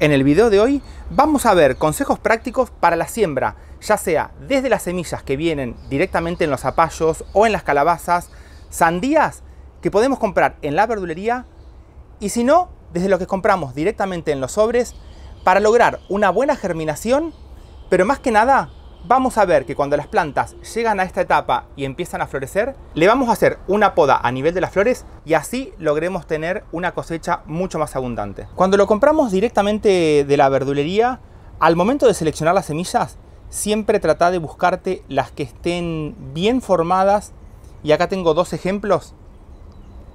En el video de hoy vamos a ver consejos prácticos para la siembra, ya sea desde las semillas que vienen directamente en los zapallos o en las calabazas, sandías que podemos comprar en la verdulería y si no, desde lo que compramos directamente en los sobres para lograr una buena germinación, pero más que nada vamos a ver que cuando las plantas llegan a esta etapa y empiezan a florecer, le vamos a hacer una poda a nivel de las flores y así logremos tener una cosecha mucho más abundante. Cuando lo compramos directamente de la verdulería, al momento de seleccionar las semillas, siempre trata de buscarte las que estén bien formadas. Y acá tengo dos ejemplos.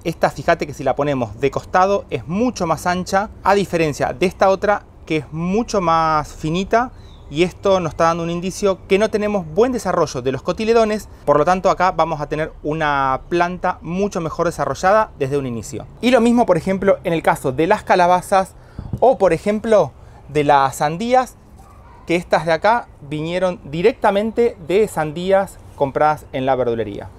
Esta, fíjate que si la ponemos de costado es mucho más ancha, a diferencia de esta otra que es mucho más finita y esto nos está dando un indicio que no tenemos buen desarrollo de los cotiledones, por lo tanto acá vamos a tener una planta mucho mejor desarrollada desde un inicio. Y lo mismo, por ejemplo, en el caso de las calabazas o, por ejemplo, de las sandías, que estas de acá vinieron directamente de sandías compradas en la verdulería.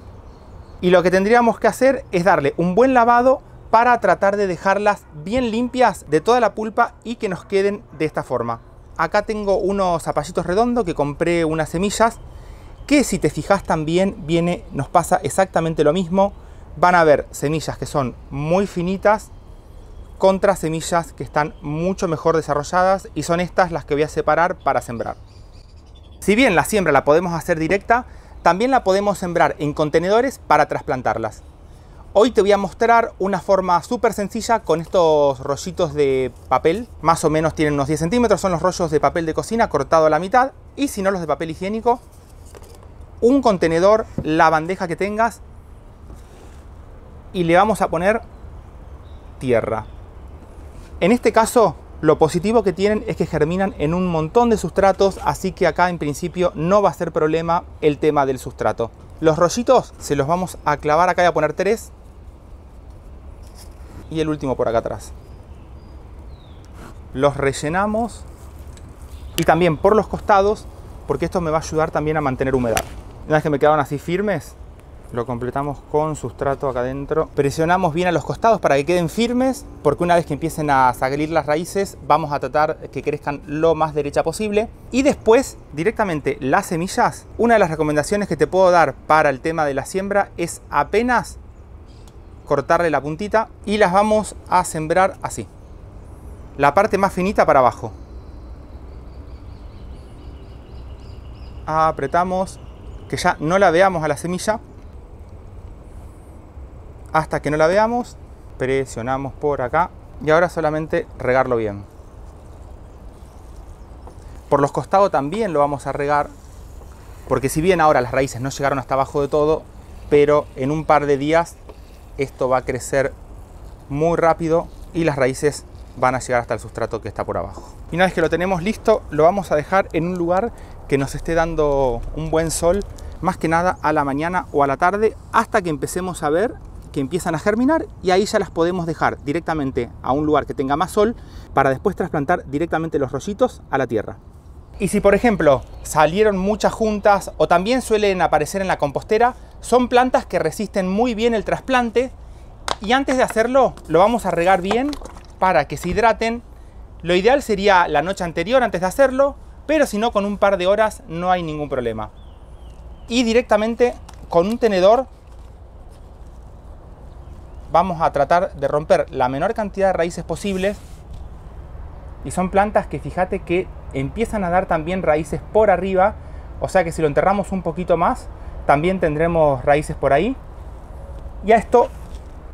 Y lo que tendríamos que hacer es darle un buen lavado para tratar de dejarlas bien limpias de toda la pulpa y que nos queden de esta forma acá tengo unos zapallitos redondos que compré unas semillas que si te fijas también viene, nos pasa exactamente lo mismo. Van a ver semillas que son muy finitas contra semillas que están mucho mejor desarrolladas y son estas las que voy a separar para sembrar. Si bien la siembra la podemos hacer directa, también la podemos sembrar en contenedores para trasplantarlas. Hoy te voy a mostrar una forma súper sencilla con estos rollitos de papel. Más o menos tienen unos 10 centímetros. Son los rollos de papel de cocina cortado a la mitad. Y si no, los de papel higiénico. Un contenedor, la bandeja que tengas. Y le vamos a poner tierra. En este caso, lo positivo que tienen es que germinan en un montón de sustratos. Así que acá en principio no va a ser problema el tema del sustrato. Los rollitos se los vamos a clavar acá y a poner tres y el último por acá atrás. Los rellenamos y también por los costados porque esto me va a ayudar también a mantener humedad. Una vez que me quedaron así firmes, lo completamos con sustrato acá adentro. Presionamos bien a los costados para que queden firmes, porque una vez que empiecen a salir las raíces, vamos a tratar que crezcan lo más derecha posible. Y después, directamente las semillas. Una de las recomendaciones que te puedo dar para el tema de la siembra es apenas cortarle la puntita y las vamos a sembrar así. La parte más finita para abajo. Apretamos, que ya no la veamos a la semilla. Hasta que no la veamos, presionamos por acá y ahora solamente regarlo bien. Por los costados también lo vamos a regar, porque si bien ahora las raíces no llegaron hasta abajo de todo, pero en un par de días esto va a crecer muy rápido y las raíces van a llegar hasta el sustrato que está por abajo. Y una vez que lo tenemos listo, lo vamos a dejar en un lugar que nos esté dando un buen sol, más que nada a la mañana o a la tarde, hasta que empecemos a ver que empiezan a germinar y ahí ya las podemos dejar directamente a un lugar que tenga más sol para después trasplantar directamente los rollitos a la tierra. Y si por ejemplo salieron muchas juntas o también suelen aparecer en la compostera, son plantas que resisten muy bien el trasplante y antes de hacerlo lo vamos a regar bien para que se hidraten. Lo ideal sería la noche anterior antes de hacerlo, pero si no con un par de horas no hay ningún problema. Y directamente con un tenedor vamos a tratar de romper la menor cantidad de raíces posibles. Y son plantas que fíjate que empiezan a dar también raíces por arriba, o sea que si lo enterramos un poquito más, también tendremos raíces por ahí. Y a esto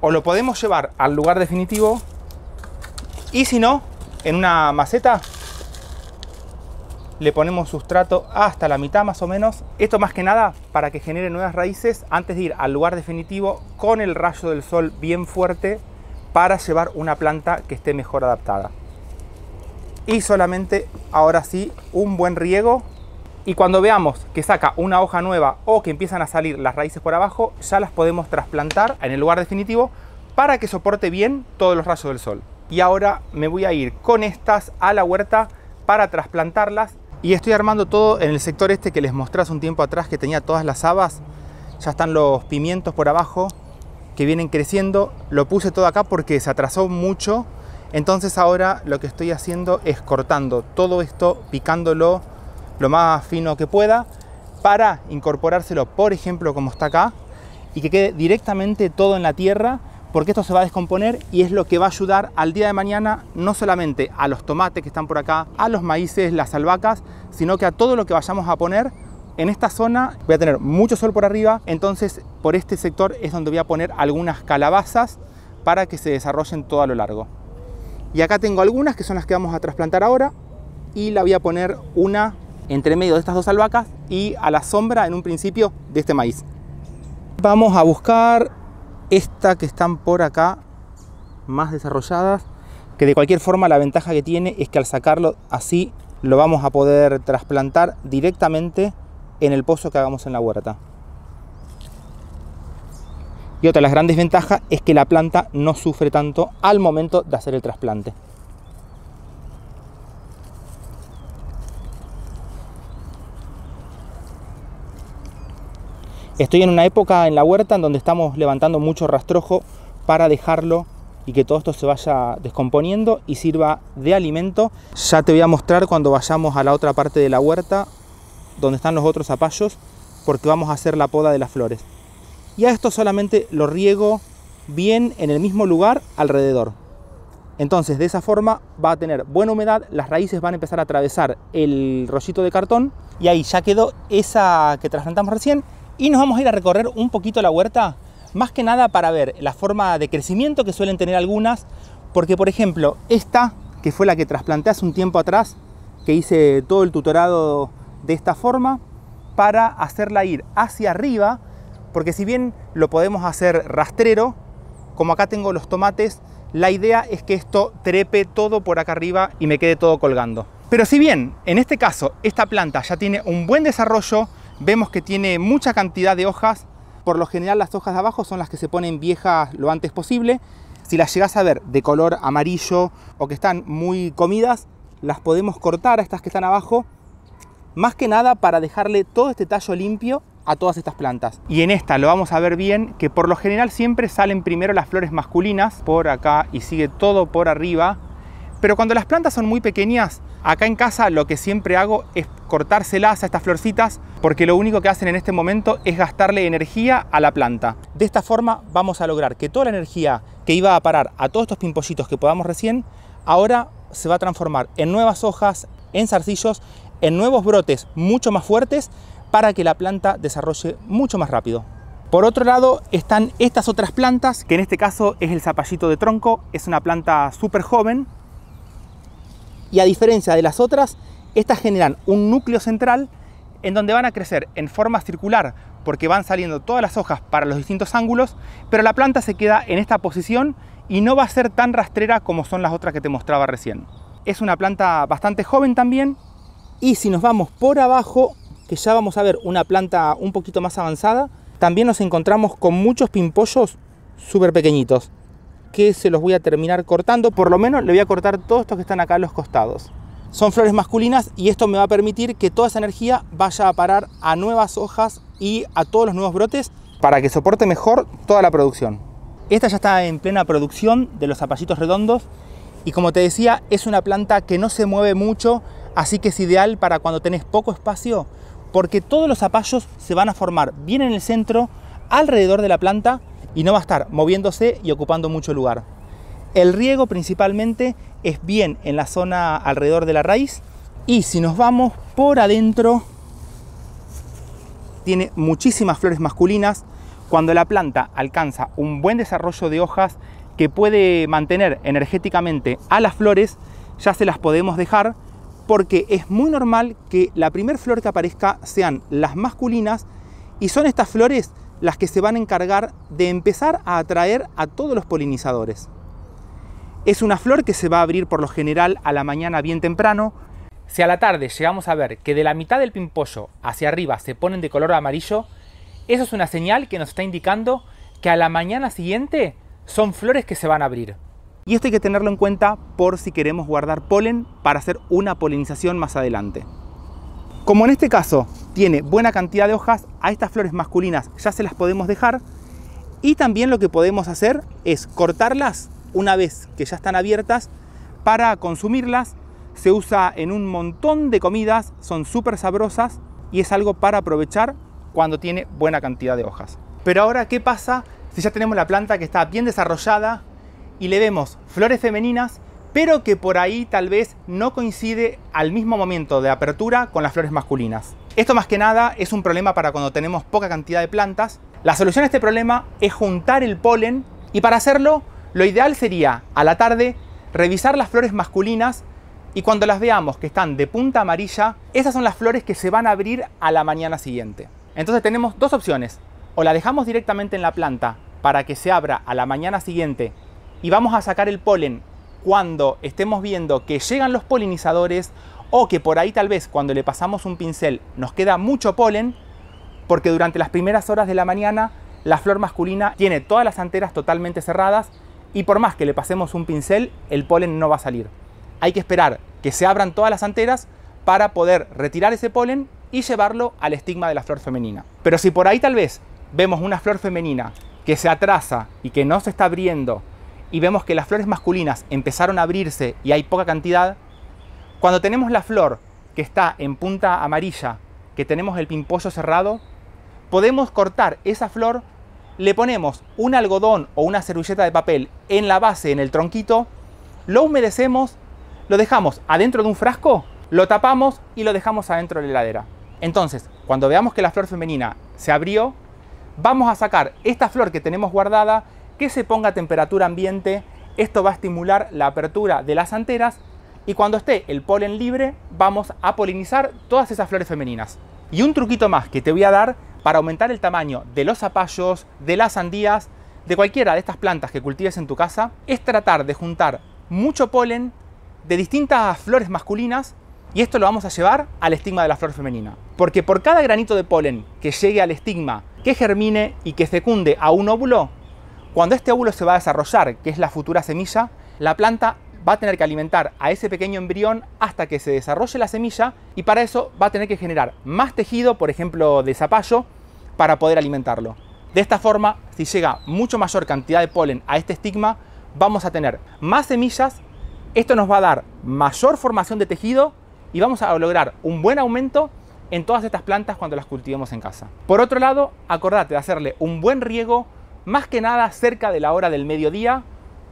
o lo podemos llevar al lugar definitivo y si no, en una maceta le ponemos sustrato hasta la mitad más o menos. Esto más que nada para que genere nuevas raíces antes de ir al lugar definitivo con el rayo del sol bien fuerte para llevar una planta que esté mejor adaptada y solamente ahora sí un buen riego y cuando veamos que saca una hoja nueva o que empiezan a salir las raíces por abajo, ya las podemos trasplantar en el lugar definitivo para que soporte bien todos los rayos del sol. Y ahora me voy a ir con estas a la huerta para trasplantarlas y estoy armando todo en el sector este que les mostré un tiempo atrás que tenía todas las habas. Ya están los pimientos por abajo que vienen creciendo. Lo puse todo acá porque se atrasó mucho entonces ahora lo que estoy haciendo es cortando todo esto, picándolo lo más fino que pueda para incorporárselo, por ejemplo, como está acá, y que quede directamente todo en la tierra, porque esto se va a descomponer y es lo que va a ayudar al día de mañana no solamente a los tomates que están por acá, a los maíces, las albahacas, sino que a todo lo que vayamos a poner en esta zona voy a tener mucho sol por arriba, entonces por este sector es donde voy a poner algunas calabazas para que se desarrollen todo a lo largo. Y acá tengo algunas que son las que vamos a trasplantar ahora y la voy a poner una entre medio de estas dos albahacas y a la sombra en un principio de este maíz. Vamos a buscar esta que están por acá más desarrolladas, que de cualquier forma la ventaja que tiene es que al sacarlo así lo vamos a poder trasplantar directamente en el pozo que hagamos en la huerta. Y otra de las grandes ventajas es que la planta no sufre tanto al momento de hacer el trasplante. Estoy en una época en la huerta en donde estamos levantando mucho rastrojo para dejarlo y que todo esto se vaya descomponiendo y sirva de alimento. Ya te voy a mostrar cuando vayamos a la otra parte de la huerta donde están los otros zapallos porque vamos a hacer la poda de las flores y a esto solamente lo riego bien en el mismo lugar alrededor. Entonces de esa forma va a tener buena humedad, las raíces van a empezar a atravesar el rollito de cartón y ahí ya quedó esa que trasplantamos recién y nos vamos a ir a recorrer un poquito la huerta, más que nada para ver la forma de crecimiento que suelen tener algunas, porque por ejemplo esta, que fue la que trasplanté hace un tiempo atrás, que hice todo el tutorado de esta forma, para hacerla ir hacia arriba, porque si bien lo podemos hacer rastrero, como acá tengo los tomates, la idea es que esto trepe todo por acá arriba y me quede todo colgando. Pero si bien en este caso esta planta ya tiene un buen desarrollo, vemos que tiene mucha cantidad de hojas, por lo general las hojas de abajo son las que se ponen viejas lo antes posible. Si las llegas a ver de color amarillo o que están muy comidas, las podemos cortar a estas que están abajo, más que nada para dejarle todo este tallo limpio a todas estas plantas. Y en esta lo vamos a ver bien, que por lo general siempre salen primero las flores masculinas por acá y sigue todo por arriba. Pero cuando las plantas son muy pequeñas, acá en casa lo que siempre hago es cortárselas a estas florcitas porque lo único que hacen en este momento es gastarle energía a la planta. De esta forma vamos a lograr que toda la energía que iba a parar a todos estos pimpollitos que podamos recién, ahora se va a transformar en nuevas hojas, en zarcillos, en nuevos brotes mucho más fuertes para que la planta desarrolle mucho más rápido. Por otro lado están estas otras plantas, que en este caso es el zapallito de tronco, es una planta súper joven y a diferencia de las otras, estas generan un núcleo central en donde van a crecer en forma circular porque van saliendo todas las hojas para los distintos ángulos, pero la planta se queda en esta posición y no va a ser tan rastrera como son las otras que te mostraba recién. Es una planta bastante joven también y si nos vamos por abajo que ya vamos a ver una planta un poquito más avanzada, también nos encontramos con muchos pimpollos súper pequeñitos, que se los voy a terminar cortando, por lo menos le voy a cortar todos estos que están acá a los costados. Son flores masculinas y esto me va a permitir que toda esa energía vaya a parar a nuevas hojas y a todos los nuevos brotes para que soporte mejor toda la producción. Esta ya está en plena producción de los zapallitos redondos y como te decía es una planta que no se mueve mucho, así que es ideal para cuando tenés poco espacio porque todos los zapallos se van a formar bien en el centro, alrededor de la planta y no va a estar moviéndose y ocupando mucho lugar. El riego principalmente es bien en la zona alrededor de la raíz y si nos vamos por adentro tiene muchísimas flores masculinas. Cuando la planta alcanza un buen desarrollo de hojas que puede mantener energéticamente a las flores, ya se las podemos dejar porque es muy normal que la primer flor que aparezca sean las masculinas y son estas flores las que se van a encargar de empezar a atraer a todos los polinizadores. Es una flor que se va a abrir por lo general a la mañana bien temprano. Si a la tarde llegamos a ver que de la mitad del pimpollo hacia arriba se ponen de color amarillo, eso es una señal que nos está indicando que a la mañana siguiente son flores que se van a abrir. Y esto hay que tenerlo en cuenta por si queremos guardar polen para hacer una polinización más adelante. Como en este caso tiene buena cantidad de hojas, a estas flores masculinas ya se las podemos dejar. Y también lo que podemos hacer es cortarlas una vez que ya están abiertas para consumirlas. Se usa en un montón de comidas, son súper sabrosas y es algo para aprovechar cuando tiene buena cantidad de hojas. Pero ahora, ¿qué pasa si ya tenemos la planta que está bien desarrollada, y le vemos flores femeninas, pero que por ahí tal vez no coincide al mismo momento de apertura con las flores masculinas. Esto más que nada es un problema para cuando tenemos poca cantidad de plantas. La solución a este problema es juntar el polen y para hacerlo lo ideal sería a la tarde revisar las flores masculinas y cuando las veamos que están de punta amarilla, esas son las flores que se van a abrir a la mañana siguiente. Entonces tenemos dos opciones, o la dejamos directamente en la planta para que se abra a la mañana siguiente y vamos a sacar el polen cuando estemos viendo que llegan los polinizadores o que por ahí tal vez cuando le pasamos un pincel nos queda mucho polen, porque durante las primeras horas de la mañana la flor masculina tiene todas las anteras totalmente cerradas y por más que le pasemos un pincel, el polen no va a salir. Hay que esperar que se abran todas las anteras para poder retirar ese polen y llevarlo al estigma de la flor femenina. Pero si por ahí tal vez vemos una flor femenina que se atrasa y que no se está abriendo y vemos que las flores masculinas empezaron a abrirse y hay poca cantidad, cuando tenemos la flor que está en punta amarilla, que tenemos el pimpollo cerrado, podemos cortar esa flor, le ponemos un algodón o una servilleta de papel en la base, en el tronquito, lo humedecemos, lo dejamos adentro de un frasco, lo tapamos y lo dejamos adentro de la heladera. Entonces, cuando veamos que la flor femenina se abrió, vamos a sacar esta flor que tenemos guardada que se ponga a temperatura ambiente, esto va a estimular la apertura de las anteras y cuando esté el polen libre vamos a polinizar todas esas flores femeninas. Y un truquito más que te voy a dar para aumentar el tamaño de los zapallos, de las sandías, de cualquiera de estas plantas que cultives en tu casa, es tratar de juntar mucho polen de distintas flores masculinas y esto lo vamos a llevar al estigma de la flor femenina. Porque por cada granito de polen que llegue al estigma, que germine y que fecunde a un óvulo, cuando este óvulo se va a desarrollar, que es la futura semilla, la planta va a tener que alimentar a ese pequeño embrión hasta que se desarrolle la semilla y para eso va a tener que generar más tejido, por ejemplo, de zapallo, para poder alimentarlo. De esta forma, si llega mucho mayor cantidad de polen a este estigma, vamos a tener más semillas, esto nos va a dar mayor formación de tejido y vamos a lograr un buen aumento en todas estas plantas cuando las cultivemos en casa. Por otro lado, acordate de hacerle un buen riego más que nada cerca de la hora del mediodía,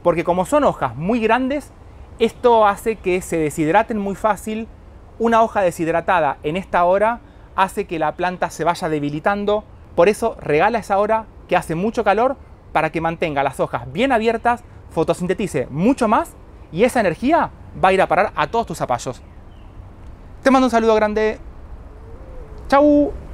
porque como son hojas muy grandes, esto hace que se deshidraten muy fácil. Una hoja deshidratada en esta hora hace que la planta se vaya debilitando, por eso regala esa hora que hace mucho calor para que mantenga las hojas bien abiertas, fotosintetice mucho más y esa energía va a ir a parar a todos tus zapallos. Te mando un saludo grande. ¡Chau!